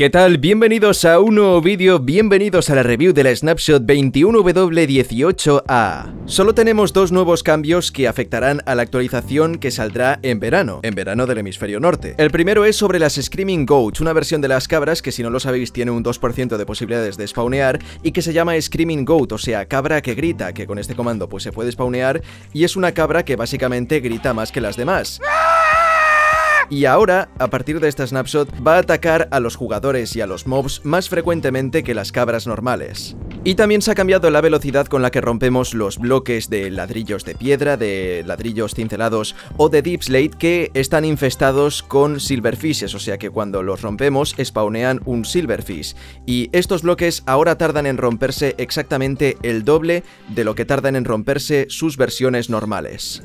¿Qué tal? Bienvenidos a un nuevo vídeo, bienvenidos a la review de la Snapshot 21W18A. Solo tenemos dos nuevos cambios que afectarán a la actualización que saldrá en verano, en verano del hemisferio norte. El primero es sobre las Screaming Goats, una versión de las cabras que si no lo sabéis tiene un 2% de posibilidades de spawnear y que se llama Screaming Goat, o sea, cabra que grita, que con este comando pues se puede spawnear y es una cabra que básicamente grita más que las demás. Y ahora, a partir de esta snapshot, va a atacar a los jugadores y a los mobs más frecuentemente que las cabras normales. Y también se ha cambiado la velocidad con la que rompemos los bloques de ladrillos de piedra, de ladrillos cincelados o de deep slate que están infestados con silverfishes, o sea que cuando los rompemos spawnean un silverfish. Y estos bloques ahora tardan en romperse exactamente el doble de lo que tardan en romperse sus versiones normales.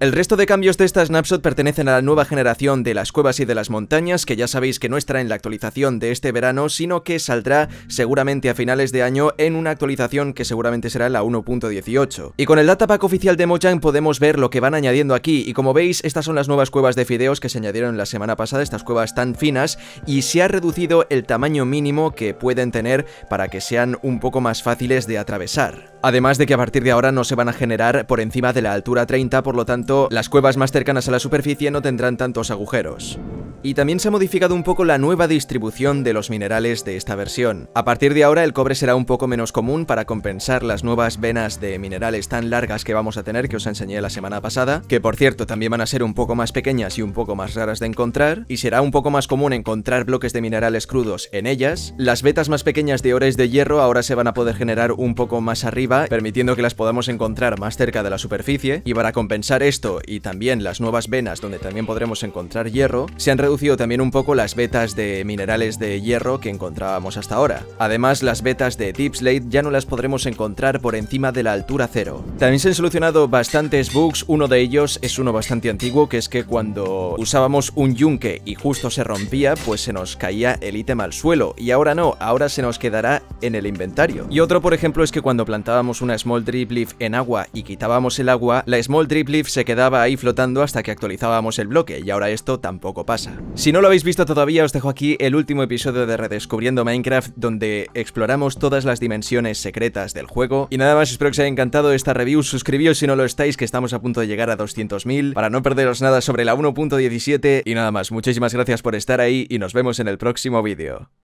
El resto de cambios de esta snapshot pertenecen a la nueva generación de las cuevas y de las montañas, que ya sabéis que no estará en la actualización de este verano, sino que saldrá seguramente a finales de año en una actualización que seguramente será la 1.18. Y con el datapack oficial de Mojang podemos ver lo que van añadiendo aquí, y como veis, estas son las nuevas cuevas de fideos que se añadieron la semana pasada, estas cuevas tan finas, y se ha reducido el tamaño mínimo que pueden tener para que sean un poco más fáciles de atravesar. Además de que a partir de ahora no se van a generar por encima de la altura 30, por lo tanto las cuevas más cercanas a la superficie no tendrán tantos agujeros. Y también se ha modificado un poco la nueva distribución de los minerales de esta versión. A partir de ahora el cobre será un poco menos común para compensar las nuevas venas de minerales tan largas que vamos a tener que os enseñé la semana pasada, que por cierto también van a ser un poco más pequeñas y un poco más raras de encontrar, y será un poco más común encontrar bloques de minerales crudos en ellas. Las vetas más pequeñas de ores de hierro ahora se van a poder generar un poco más arriba, permitiendo que las podamos encontrar más cerca de la superficie, y para compensar esto y también las nuevas venas donde también podremos encontrar hierro, se han reducido también un poco las vetas de minerales de hierro que encontrábamos hasta ahora. Además, las vetas de Deep Slate ya no las podremos encontrar por encima de la altura cero. También se han solucionado bastantes bugs, uno de ellos es uno bastante antiguo, que es que cuando usábamos un yunque y justo se rompía, pues se nos caía el ítem al suelo, y ahora no, ahora se nos quedará en el inventario. Y otro, por ejemplo, es que cuando plantábamos una Small Drip Leaf en agua y quitábamos el agua, la Small Drip Leaf se quedaba ahí flotando hasta que actualizábamos el bloque, y ahora esto tampoco pasa. Si no lo habéis visto todavía, os dejo aquí el último episodio de Redescubriendo Minecraft, donde exploramos todas las dimensiones secretas del juego. Y nada más, espero que os haya encantado esta review. Suscribíos si no lo estáis, que estamos a punto de llegar a 200.000, para no perderos nada sobre la 1.17. Y nada más, muchísimas gracias por estar ahí y nos vemos en el próximo vídeo.